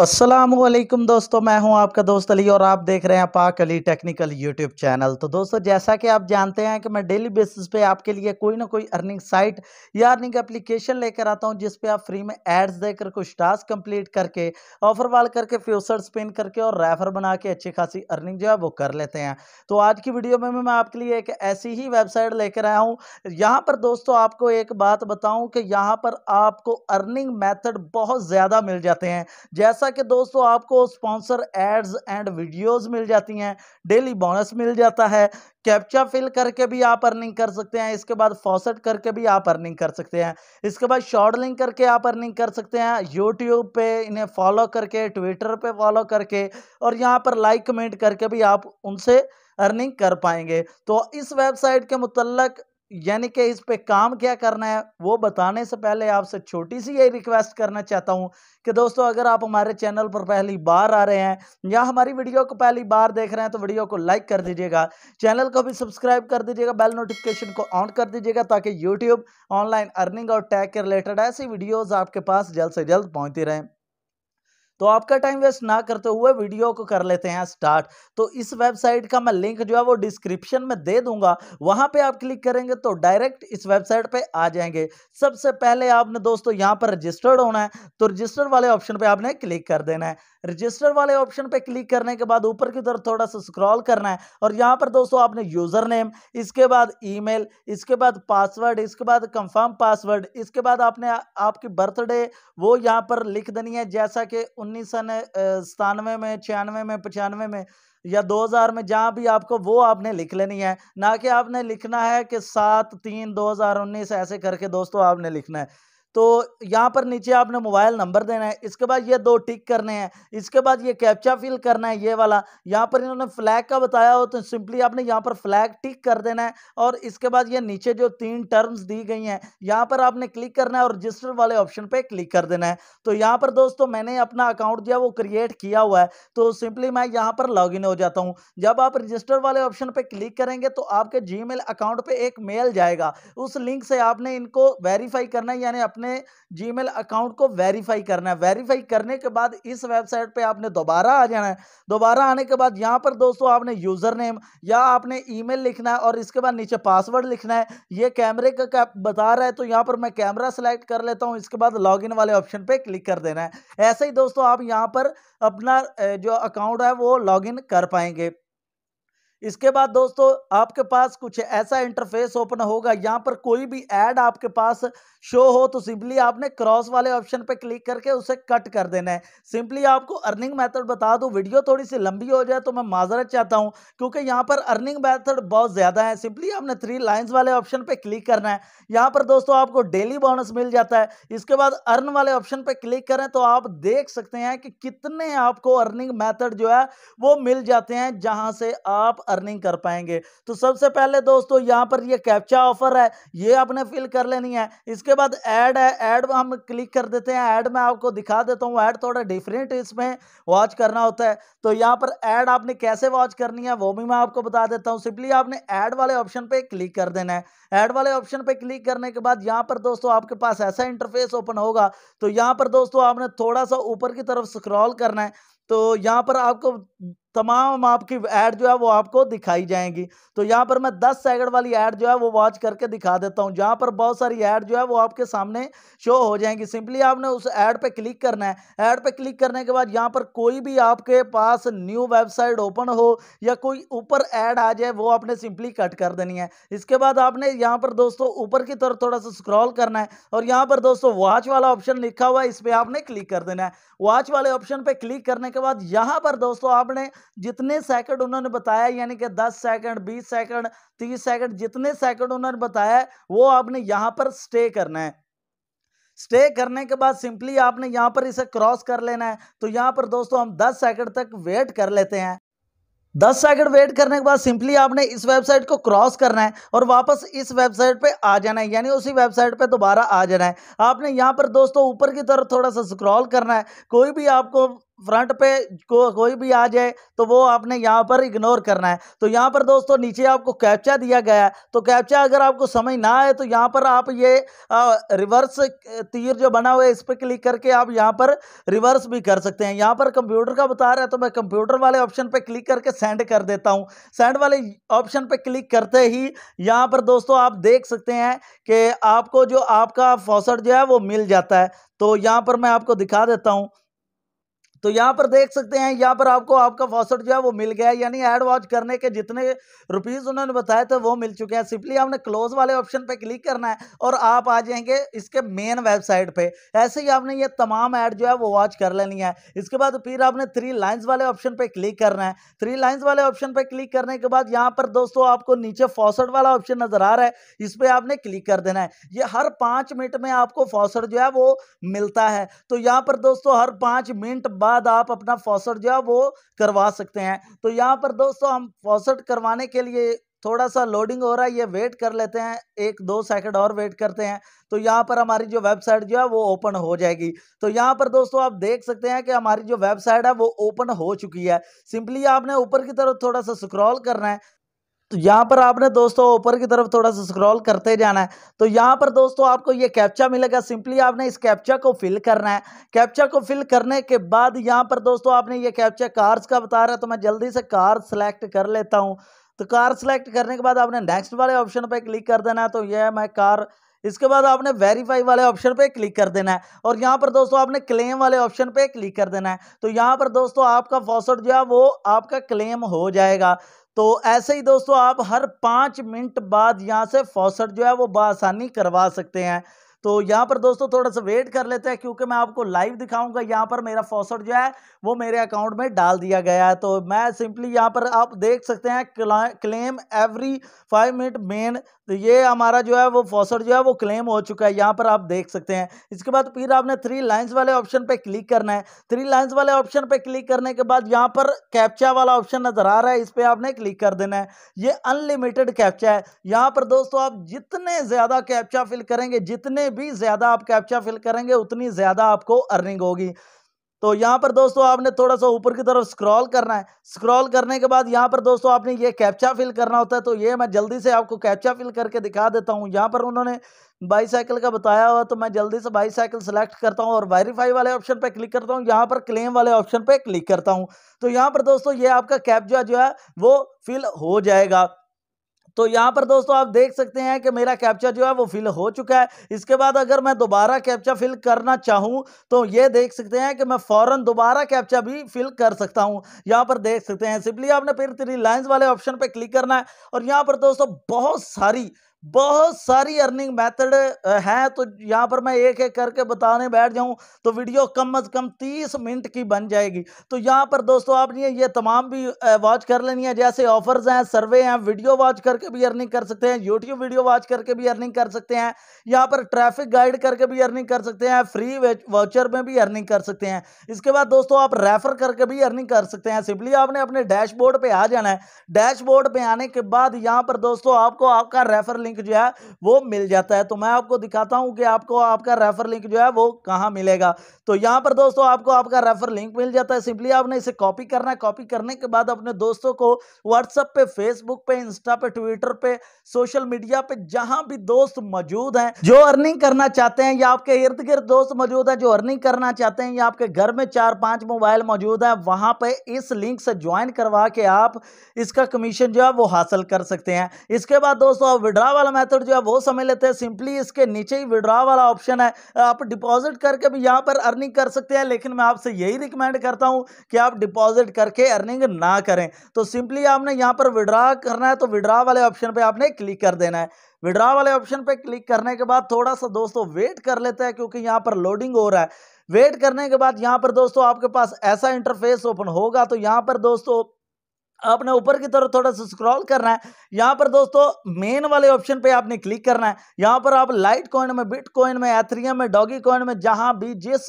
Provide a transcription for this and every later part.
असलम दोस्तों मैं हूं आपका दोस्त अली और आप देख रहे हैं पाक अली टेक्निकल यूट्यूब चैनल तो दोस्तों जैसा कि आप जानते हैं कि मैं डेली बेसिस पे आपके लिए कोई ना कोई अर्निंग साइट या अर्निंग एप्लीकेशन लेकर आता हूं जिस पे आप फ्री में एड्स देकर कुछ टास्क कंप्लीट करके ऑफर वाल करके फ्यूचर स्पिन करके और रेफर बना के अच्छी खासी अर्निंग जो है वो कर लेते हैं तो आज की वीडियो में मैं आपके लिए एक ऐसी ही वेबसाइट लेकर आया हूँ यहाँ पर दोस्तों आपको एक बात बताऊँ कि यहाँ पर आपको अर्निंग मैथड बहुत ज़्यादा मिल जाते हैं जैसा जैसा कि दोस्तों आपको स्पॉन्सर एड्स एंड वीडियोस मिल जाती हैं डेली बोनस मिल जाता है कैप्चा फिल करके भी आप अर्निंग कर सकते हैं इसके बाद फॉसेट करके भी आप अर्निंग कर सकते हैं इसके बाद शॉर्ट लिंक करके आप अर्निंग कर सकते हैं यूट्यूब पे इन्हें फॉलो करके ट्विटर पे फॉलो करके और यहाँ पर लाइक कमेंट करके भी आप उनसे अर्निंग कर पाएंगे तो इस वेबसाइट के मुतलक यानी कि इस पे काम क्या करना है वो बताने से पहले आपसे छोटी सी यही रिक्वेस्ट करना चाहता हूँ कि दोस्तों अगर आप हमारे चैनल पर पहली बार आ रहे हैं या हमारी वीडियो को पहली बार देख रहे हैं तो वीडियो को लाइक कर दीजिएगा चैनल को भी सब्सक्राइब कर दीजिएगा बेल नोटिफिकेशन को ऑन कर दीजिएगा ताकि यूट्यूब ऑनलाइन अर्निंग और टैग के रिलेटेड ऐसी वीडियोज़ आपके पास जल्द से जल्द पहुँचती रहें तो आपका टाइम वेस्ट ना करते हुए वीडियो को कर लेते हैं स्टार्ट तो इस वेबसाइट का मैं लिंक जो है वो डिस्क्रिप्शन में दे दूंगा वहां पे आप क्लिक करेंगे तो डायरेक्ट इस वेबसाइट पे आ जाएंगे सबसे पहले आपने दोस्तों यहां पर रजिस्टर्ड होना है तो रजिस्टर वाले ऑप्शन पे आपने क्लिक कर देना है रजिस्टर वाले ऑप्शन पे क्लिक करने के बाद ऊपर की तरफ थोड़ा सा स्क्रॉल करना है और यहाँ पर दोस्तों आपने यूज़र नेम इसके बाद ईमेल इसके बाद पासवर्ड इसके बाद कंफर्म पासवर्ड इसके बाद आपने आपकी बर्थडे वो यहाँ पर लिख देनी है जैसा कि उन्नीस सौ सतानवे में छियानवे में पचानवे में या 2000 में जहाँ भी आपको वो आपने लिख लेनी है ना कि आपने लिखना है कि सात तीन दो ऐसे करके दोस्तों आपने लिखना है तो यहाँ पर नीचे आपने मोबाइल नंबर देना है इसके बाद ये दो टिक करने हैं इसके बाद ये कैप्चा फिल करना है ये वाला यहाँ पर इन्होंने फ्लैग का बताया हो तो सिंपली आपने यहाँ पर फ्लैग टिक कर देना है और इसके बाद ये नीचे जो तीन टर्म्स दी गई हैं यहाँ पर आपने क्लिक करना है और रजिस्टर वाले ऑप्शन पर क्लिक कर देना है तो यहाँ पर दोस्तों मैंने अपना अकाउंट जो है वो क्रिएट किया हुआ है तो सिंपली मैं यहाँ पर लॉग हो जाता हूँ जब आप रजिस्टर वाले ऑप्शन पर क्लिक करेंगे तो आपके जी अकाउंट पर एक मेल जाएगा उस लिंक से आपने इनको वेरीफाई करना है यानी अपने अपने जीमेल अकाउंट को वेरीफाई करना है वेरीफाई करने के बाद इस वेबसाइट पे आपने दोबारा आ जाना है दोबारा आने के बाद यहाँ पर दोस्तों आपने यूज़र नेम या आपने ईमेल लिखना है और इसके बाद नीचे पासवर्ड लिखना है ये कैमरे का, का बता रहा है तो यहाँ पर मैं कैमरा सेलेक्ट कर लेता हूँ इसके बाद लॉग वाले ऑप्शन पर क्लिक कर देना है ऐसे ही दोस्तों आप यहाँ पर अपना जो अकाउंट है वो लॉगिन कर पाएंगे इसके बाद दोस्तों आपके पास कुछ ऐसा इंटरफेस ओपन होगा यहाँ पर कोई भी ऐड आपके पास शो हो तो सिंपली आपने क्रॉस वाले ऑप्शन पर क्लिक करके उसे कट कर देना है सिंपली आपको अर्निंग मेथड बता दूँ वीडियो थोड़ी सी लंबी हो जाए तो मैं माजरत चाहता हूँ क्योंकि यहाँ पर अर्निंग मैथड बहुत ज़्यादा है सिंपली आपने थ्री लाइन्स वाले ऑप्शन पर क्लिक करना है यहाँ पर दोस्तों आपको डेली बोनस मिल जाता है इसके बाद अर्न वाले ऑप्शन पर क्लिक करें तो आप देख सकते हैं कि कितने आपको अर्निंग मैथड जो है वो मिल जाते हैं जहाँ से आप अर्निंग कर पाएंगे तो सबसे पहले दोस्तों यहाँ पर ये कैप्चा ऑफर है ये आपने फिल कर लेनी है इसके बाद ऐड है ऐड हम क्लिक कर देते हैं ऐड में आपको दिखा देता हूँ ऐड थोड़ा डिफरेंट इसमें वॉच करना होता है तो यहाँ पर ऐड आपने कैसे वॉच करनी है वो भी मैं आपको बता देता हूँ सिंपली आपने ऐड वाले ऑप्शन पर क्लिक कर देना है ऐड वाले ऑप्शन पर क्लिक करने के बाद यहाँ पर दोस्तों आपके पास ऐसा इंटरफेस ओपन होगा तो यहाँ पर दोस्तों आपने थोड़ा सा ऊपर की तरफ स्क्रॉल करना है तो यहाँ पर आपको तमाम आपकी ऐड जो है वो आपको दिखाई जाएंगी तो यहाँ पर मैं 10 सेकंड वाली ऐड जो है वो वॉच करके दिखा देता हूँ जहाँ पर बहुत सारी ऐड जो है वो आपके सामने शो हो जाएंगी सिंपली आपने उस ऐड पे क्लिक करना है ऐड पे क्लिक करने के बाद यहाँ पर कोई भी आपके पास न्यू वेबसाइट ओपन हो या कोई ऊपर ऐड आ जाए वो आपने सिंपली कट कर देनी है इसके बाद आपने यहाँ पर दोस्तों ऊपर की तरफ थोड़ा सा स्क्रॉल करना है और यहाँ पर दोस्तों वॉच वाला ऑप्शन लिखा हुआ है इस पर आपने क्लिक कर देना है वॉच वाले ऑप्शन पर क्लिक करने के बाद यहाँ पर दोस्तों आपने जितने सेकंड उन्होंने बताया यानी कि 10 सेकंड 20 सेकंड 30 सेकंड जितने सेकंड उन्होंने बताया वो आपने यहाँ पर स्टे करना है स्टे करने के बाद सिंपली आपने यहाँ पर इसे क्रॉस कर लेना है तो यहाँ पर दोस्तों हम 10 सेकंड तक वेट कर लेते हैं दस सेकंड वेट करने के बाद सिंपली आपने इस वेबसाइट को क्रॉस करना है और वापस इस वेबसाइट पे आ जाना है यानी उसी वेबसाइट पे दोबारा आ जाना है आपने यहाँ पर दोस्तों ऊपर की तरफ थोड़ा सा स्क्रॉल करना है कोई भी आपको फ्रंट पे को, कोई भी आ जाए तो वो आपने यहाँ पर इग्नोर करना है तो यहाँ पर दोस्तों नीचे आपको कैप्चा दिया गया है तो कैप्चा अगर आपको समझ ना आए तो यहाँ पर आप ये आ, रिवर्स तीर जो बना हुआ है इस पर क्लिक करके आप यहाँ पर रिवर्स भी कर सकते हैं यहाँ पर कंप्यूटर का बता रहा है तो मैं कंप्यूटर वाले ऑप्शन पर क्लिक करके सेंड कर देता हूँ सेंड वाले ऑप्शन पर क्लिक करते ही यहाँ पर दोस्तों आप देख सकते हैं कि आपको जो आपका फॉसट जो है वो मिल जाता है तो यहाँ पर मैं आपको दिखा देता हूँ तो यहाँ पर देख सकते हैं यहाँ पर आपको आपका फॉसट जो है वो मिल गया यानी एड वॉच करने के जितने रुपीज़ उन्होंने बताए थे वो मिल चुके हैं सिंपली आपने क्लोज वाले ऑप्शन पर क्लिक करना है और आप आ जाएंगे इसके मेन वेबसाइट पे ऐसे ही आपने ये तमाम ऐड जो है वो वॉच कर लेनी है इसके बाद फिर आपने थ्री लाइन्स वाले ऑप्शन पर क्लिक करना है थ्री लाइन्स वाले ऑप्शन पर क्लिक करने के बाद यहाँ पर दोस्तों आपको नीचे फॉसट वाला ऑप्शन नज़र आ रहा है इस पर आपने क्लिक कर देना है ये हर पाँच मिनट में आपको फॉसट जो है वो मिलता है तो यहाँ पर दोस्तों हर पाँच मिनट बाद बाद आप अपना फॉसट जो है वो करवा सकते हैं तो यहाँ पर दोस्तों हम फॉसट करवाने के लिए थोड़ा सा लोडिंग हो रहा है ये वेट कर लेते हैं एक दो सेकंड और वेट करते हैं तो यहाँ पर हमारी जो वेबसाइट जो है वो ओपन हो जाएगी तो यहाँ पर दोस्तों आप देख सकते हैं कि हमारी जो वेबसाइट है वो ओपन हो चुकी है सिंपली आपने ऊपर की तरफ थोड़ा सा स्क्रॉल करना है तो यहाँ पर आपने दोस्तों ऊपर की तरफ थोड़ा सा स्क्रॉल करते जाना है तो यहाँ पर दोस्तों आपको ये कैप्चा मिलेगा सिंपली आपने इस कैप्चा को फिल करना है कैप्चा को फिल करने के बाद यहाँ पर दोस्तों आपने ये कैप्चा कार्स का बता रहा है तो मैं जल्दी से कार सेलेक्ट कर लेता हूँ तो कार सेलेक्ट करने के बाद आपने नेक्स्ट वाले ऑप्शन पर क्लिक कर देना है तो यह मैं कार इसके बाद आपने वेरीफाई वाले ऑप्शन पे क्लिक कर देना है और यहाँ पर दोस्तों आपने क्लेम वाले ऑप्शन पे क्लिक कर देना है तो यहाँ पर दोस्तों आपका फॉसट जो है वो आपका क्लेम हो जाएगा तो ऐसे ही दोस्तों आप हर पाँच मिनट बाद यहाँ से फॉसट जो है वो बसानी करवा सकते हैं तो यहाँ पर दोस्तों थोड़ा सा वेट कर लेते हैं क्योंकि मैं आपको लाइव दिखाऊंगा यहाँ पर मेरा फॉसट जो है वो मेरे अकाउंट में डाल दिया गया है तो मैं सिंपली यहाँ पर आप देख सकते हैं क्लेम एवरी फाइव मिनट मेन तो ये हमारा जो है वो फॉसर जो है वो क्लेम हो चुका है यहाँ पर आप देख सकते हैं इसके बाद फिर आपने थ्री लाइंस वाले ऑप्शन पे क्लिक करना है थ्री लाइंस वाले ऑप्शन पे क्लिक करने के बाद यहाँ पर कैप्चा वाला ऑप्शन नज़र आ रहा है इस पर आपने क्लिक कर देना है ये अनलिमिटेड कैप्चा है यहाँ पर दोस्तों आप जितने ज़्यादा कैप्चा फिल करेंगे जितने भी ज़्यादा आप कैप्चा फिल करेंगे उतनी ज़्यादा आपको अर्निंग होगी तो यहाँ पर दोस्तों आपने थोड़ा सा ऊपर की तरफ स्क्रॉल करना है स्क्रॉल करने के बाद यहाँ पर दोस्तों आपने ये कैप्चा फिल करना होता है तो ये मैं जल्दी से आपको कैप्चा फिल करके दिखा देता हूँ यहाँ पर उन्होंने बाईसाइकिल का बताया हुआ तो मैं जल्दी से बाईसाइकिल सेलेक्ट करता हूँ और वेरीफाई वाले ऑप्शन पर क्लिक करता हूँ यहाँ पर क्लेम वाले ऑप्शन पर क्लिक करता हूँ तो यहाँ पर दोस्तों ये आपका कैप्चा जो है वो फिल हो जाएगा तो यहाँ पर दोस्तों आप देख सकते हैं कि मेरा कैप्चा जो है वो फिल हो चुका है इसके बाद अगर मैं दोबारा कैप्चा फिल करना चाहूँ तो ये देख सकते हैं कि मैं फ़ौरन दोबारा कैप्चा भी फिल कर सकता हूँ यहाँ पर देख सकते हैं सिंपली आपने फिर थ्री लाइन्स वाले ऑप्शन पर क्लिक करना है और यहाँ पर दोस्तों बहुत सारी बहुत सारी अर्निंग मेथड हैं तो यहाँ पर मैं एक एक करके बताने बैठ जाऊँ तो वीडियो कम अज़ कम तीस मिनट की बन जाएगी तो यहाँ पर दोस्तों आपने ये तमाम भी वॉच कर लेनी है जैसे ऑफर्स हैं सर्वे हैं वीडियो वॉच करके भी अर्निंग कर सकते हैं यूट्यूब वीडियो वॉच करके भी अर्निंग कर सकते हैं यहाँ पर ट्रैफिक गाइड करके भी अर्निंग कर सकते हैं फ्री वाउचर में भी अर्निंग कर सकते हैं इसके बाद दोस्तों आप रेफर करके भी अर्निंग कर सकते हैं सिंपली आपने अपने डैशबोर्ड पर आ जाना है डैशबोर्ड पर आने के बाद यहाँ पर दोस्तों आपको आपका रेफर लिंक लिंक जो है वो मिल जाता है तो मैं आपको दिखाता हूँ कि आपको आपका रेफर लिंक जो है वो कहाँ मिलेगा तो यहाँ पर दोस्तों आपको आपका रेफर लिंक मिल जाता है सिंपली आपने इसे कॉपी करना है कॉपी करने के बाद अपने दोस्तों को व्हाट्सअप पे फेसबुक पे इंस्टा पे ट्विटर पे सोशल मीडिया पे जहां भी दोस्त मौजूद हैं जो अर्निंग करना चाहते हैं या आपके इर्द गिर्द दोस्त मौजूद हैं जो अर्निंग करना चाहते हैं या आपके घर में चार पांच मोबाइल मौजूद हैं वहां पर इस लिंक से ज्वाइन करवा के आप इसका कमीशन जो है वो हासिल कर सकते हैं इसके बाद दोस्तों आप विड्रा वाला मेथड जो है वो समझ लेते हैं सिंपली इसके नीचे ही विड्रॉ वाला ऑप्शन है आप डिपॉजिट करके भी यहाँ पर अर्निंग कर सकते हैं लेकिन मैं आपसे यही रिकमेंड करता हूँ कि आप डिपॉजिट करके अर्निंग ना करें तो सिंपली आपने यहाँ पर विड्रॉ करना है तो विड्रॉ वाले ऑप्शन पर आपने क्लिक कर देना है विड्रॉ वाले ऑप्शन पर क्लिक करने के बाद थोड़ा सा दोस्तों वेट कर लेते हैं क्योंकि यहाँ पर लोडिंग हो रहा है वेट करने के बाद यहाँ पर दोस्तों आपके पास ऐसा इंटरफेस ओपन होगा तो यहाँ पर दोस्तों आपने ऊपर की तरफ थोड़ा सा स्क्रॉल करना है यहाँ पर दोस्तों मेन वाले ऑप्शन पे आपने क्लिक करना है यहाँ पर आप लाइट कॉइन में बिट कॉइन में एथरियम में डॉगी कॉइन में जहाँ भी जिस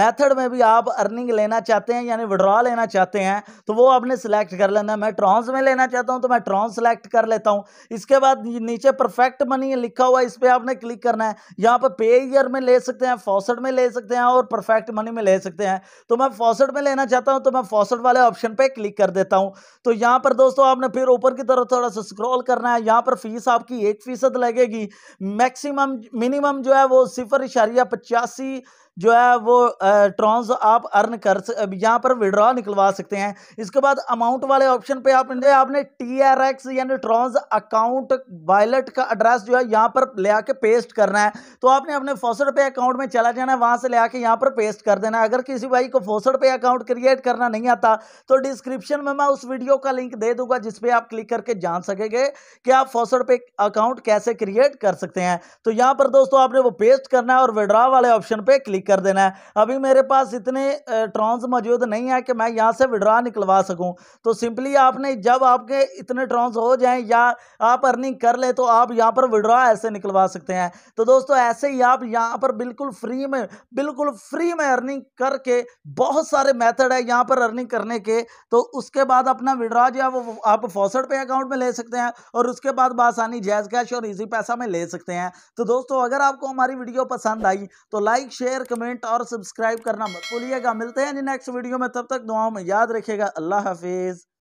मेथड में भी आप अर्निंग लेना चाहते हैं यानी विड्रॉ लेना चाहते हैं तो वो आपने सिलेक्ट कर लेना है मैं ट्रॉन्स में लेना चाहता हूँ तो मैं ट्रॉन्स सेलेक्ट कर लेता हूँ इसके बाद नीचे परफेक्ट मनी लिखा हुआ है इस पर आपने क्लिक करना है यहाँ पर पे ईयर में ले सकते हैं फॉसट में ले सकते हैं और परफेक्ट मनी में ले सकते हैं तो मैं फॉसट में लेना चाहता हूँ तो मैं फॉसड वाले ऑप्शन पर क्लिक कर देता हूँ तो यहाँ पर दोस्तों आपने फिर ऊपर की तरफ थोड़ा सा स्क्रॉल करना है यहाँ पर फीस आपकी एक फीसद लगेगी मैक्सिमम मिनिमम जो है वो सिफर इशारिया पचासी जो है वो ट्रॉन्स आप अर्न कर यहाँ पर विड्रॉ निकलवा सकते हैं इसके बाद अमाउंट वाले ऑप्शन पे आप आपने टी आर एक्स यानी ट्रॉन्स अकाउंट वायलेट का एड्रेस जो है यहाँ पर ले आके पेस्ट करना है तो आपने अपने फोसड पे अकाउंट में चला जाना है वहाँ से ले आके यहाँ पर पेस्ट कर देना है अगर किसी भाई को फोसड पे अकाउंट क्रिएट करना नहीं आता तो डिस्क्रिप्शन में मैं उस वीडियो का लिंक दे दूंगा जिसपे आप क्लिक करके जान सकेंगे कि आप फोसड पे अकाउंट कैसे क्रिएट कर सकते हैं तो यहाँ पर दोस्तों आपने वो पेस्ट करना है और विड्रॉ वाले ऑप्शन पर क्लिक कर देना है अभी मेरे पास इतने ट्रॉन्स मौजूद नहीं है कि मैं यहाँ से विड्रा निकलवा सकूँ तो सिंपली आपने जब आपके इतने ट्रॉन्स हो जाएँ या आप अर्निंग कर लें तो आप यहाँ पर विड्रा ऐसे निकलवा सकते हैं तो दोस्तों ऐसे ही आप यहाँ पर बिल्कुल फ्री में बिल्कुल फ्री में अर्निंग करके बहुत सारे मेथड है यहाँ पर अर्निंग करने के तो उसके बाद अपना विड्रा जो है वो आप फॉसड पे अकाउंट में ले सकते हैं और उसके बाद बासानी जैज कैश और इजी पैसा में ले सकते हैं तो दोस्तों अगर आपको हमारी वीडियो पसंद आई तो लाइक शेयर कमेंट और सब्सक्राइब करना मत भूलिएगा मिलते हैं नेक्स्ट वीडियो में तब तक दुआओं में याद रखिएगा अल्लाह हाफिज़